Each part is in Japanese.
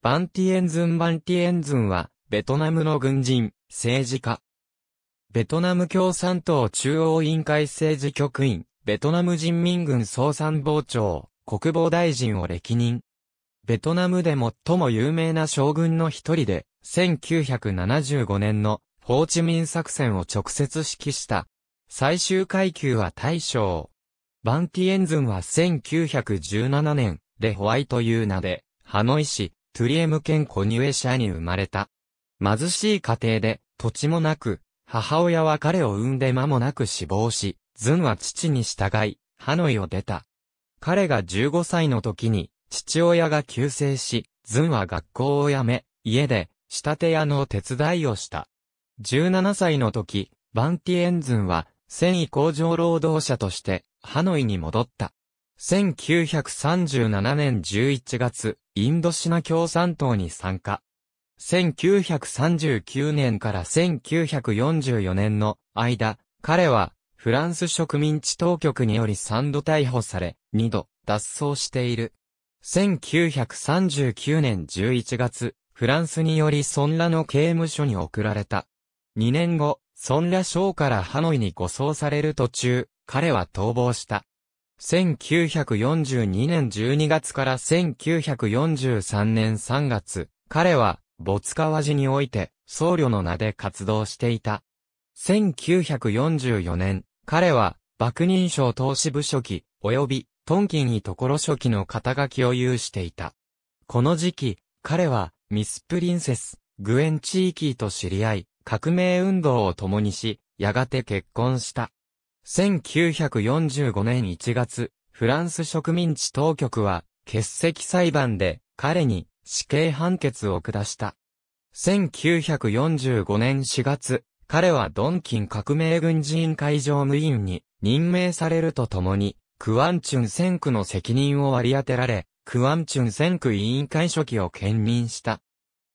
バンティエンズン・バンティエンズンは、ベトナムの軍人、政治家。ベトナム共産党中央委員会政治局員、ベトナム人民軍総参謀長、国防大臣を歴任。ベトナムで最も有名な将軍の一人で、1975年のホーチミン作戦を直接指揮した。最終階級は大将。バンティエンズンは1917年、レホワイという名で、ハノイ市、トゥリエム県コニュエシャに生まれた。貧しい家庭で、土地もなく、母親は彼を産んで間もなく死亡し、ズンは父に従い、ハノイを出た。彼が15歳の時に、父親が急世し、ズンは学校を辞め、家で、仕立て屋の手伝いをした。17歳の時、バンティエンズンは、繊維工場労働者として、ハノイに戻った。1937年11月、インドシナ共産党に参加。1939年から1944年の間、彼はフランス植民地当局により3度逮捕され、2度脱走している。1939年11月、フランスによりソンラの刑務所に送られた。2年後、ソンラ省からハノイに護送される途中、彼は逃亡した。1942年12月から1943年3月、彼は、ボツカワジにおいて、僧侶の名で活動していた。1944年、彼は、幕人省投資部書記、及び、トンキンイところ書記の肩書きを有していた。この時期、彼は、ミスプリンセス、グエン地域と知り合い、革命運動を共にし、やがて結婚した。1945年1月、フランス植民地当局は、欠席裁判で彼に死刑判決を下した。1945年4月、彼はドンキン革命軍人員会常務員に任命されるとともに、クワンチュン選区の責任を割り当てられ、クワンチュン選区委員会書記を兼任した。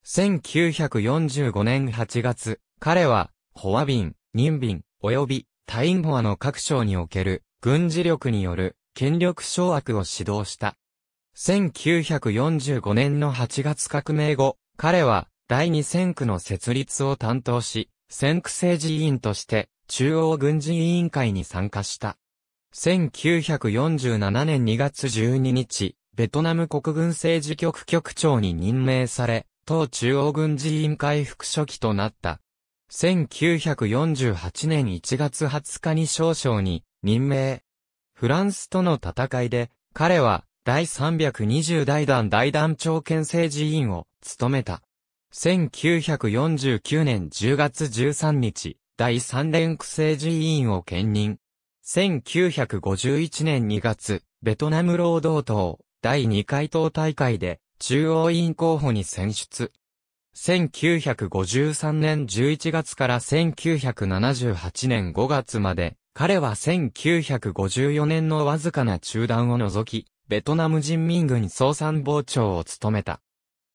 1945年8月、彼は、ホアビン、ニンビン、及びタインホアの各省における軍事力による権力掌握を指導した。1945年の8月革命後、彼は第二戦区の設立を担当し、戦区政治委員として中央軍事委員会に参加した。1947年2月12日、ベトナム国軍政治局局長に任命され、党中央軍事委員会副書記となった。1948年1月20日に少将に任命。フランスとの戦いで、彼は第320代団大団長県政治委員を務めた。1949年10月13日、第三連区政治委員を兼任。1951年2月、ベトナム労働党第2回党大会で中央委員候補に選出。1953年11月から1978年5月まで、彼は1954年のわずかな中断を除き、ベトナム人民軍総参謀長を務めた。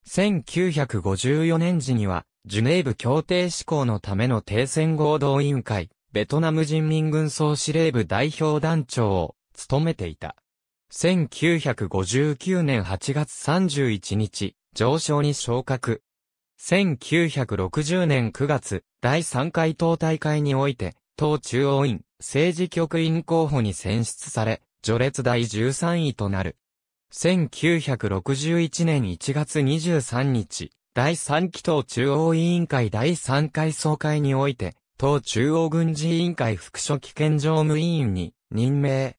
1954年時には、ジュネーブ協定施行のための停戦合同委員会、ベトナム人民軍総司令部代表団長を務めていた。1959年8月31日、上昇に昇格。1960年9月、第3回党大会において、党中央院、政治局員候補に選出され、序列第13位となる。1961年1月23日、第3期党中央委員会第3回総会において、党中央軍事委員会副書記兼常務委員に任命。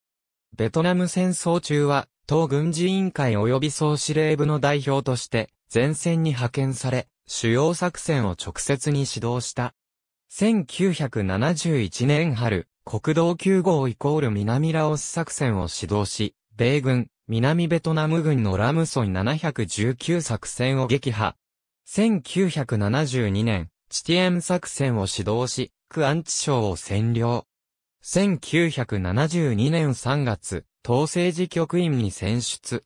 ベトナム戦争中は、党軍事委員会及び総司令部の代表として、前線に派遣され、主要作戦を直接に指導した。1971年春、国道9号イコール南ラオス作戦を指導し、米軍、南ベトナム軍のラムソン719作戦を撃破。1972年、チティエン作戦を指導し、クアンチ省を占領。1972年3月、統制事局員に選出。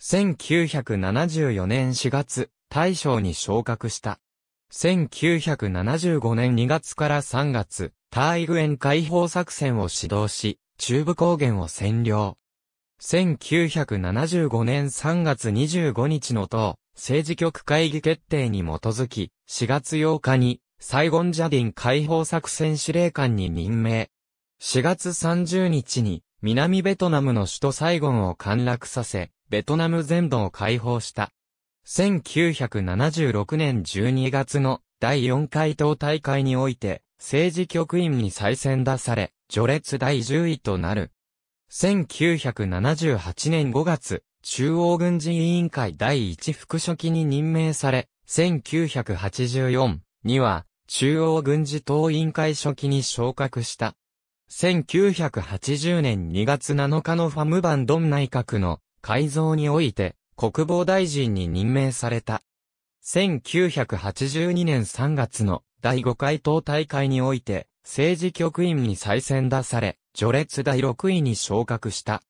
1974年4月、大将に昇格した。1975年2月から3月、大愚園解放作戦を指導し、中部高原を占領。1975年3月25日の党、政治局会議決定に基づき、4月8日に、サイゴンジャディン解放作戦司令官に任命。4月30日に、南ベトナムの首都サイゴンを陥落させ、ベトナム全土を解放した。1976年12月の第4回党大会において、政治局員に再選出され、序列第10位となる。1978年5月、中央軍事委員会第1副書記に任命され、1984には中央軍事党委員会書記に昇格した。1980年2月7日のファムバンドン内閣の改造において、国防大臣に任命された。1982年3月の第5回党大会において、政治局員に再選出され、序列第6位に昇格した。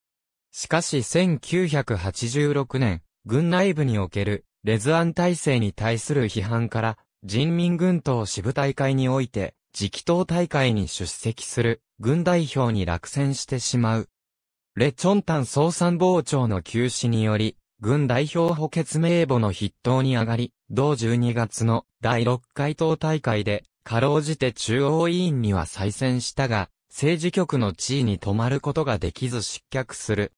しかし1986年、軍内部におけるレズアン体制に対する批判から、人民軍党支部大会において、次期党大会に出席する軍代表に落選してしまう。レ・チョンタン総参謀長の休止により、軍代表補欠名簿の筆頭に上がり、同12月の第6回党大会で、かろうじて中央委員には再選したが、政治局の地位に止まることができず失脚する。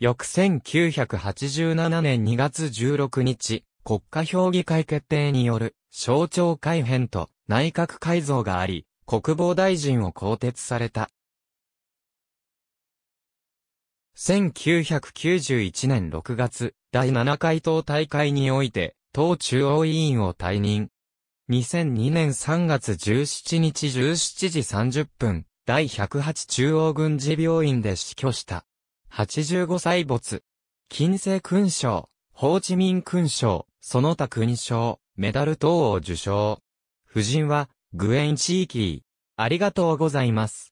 翌1987年2月16日、国家評議会決定による省庁改編と内閣改造があり、国防大臣を更迭された。1991年6月、第7回党大会において、党中央委員を退任。2002年3月17日17時30分、第108中央軍事病院で死去した。85歳没。金星勲章、ホーチミン勲章、その他勲章、メダル等を受賞。夫人は、グエン・チーキー。ありがとうございます。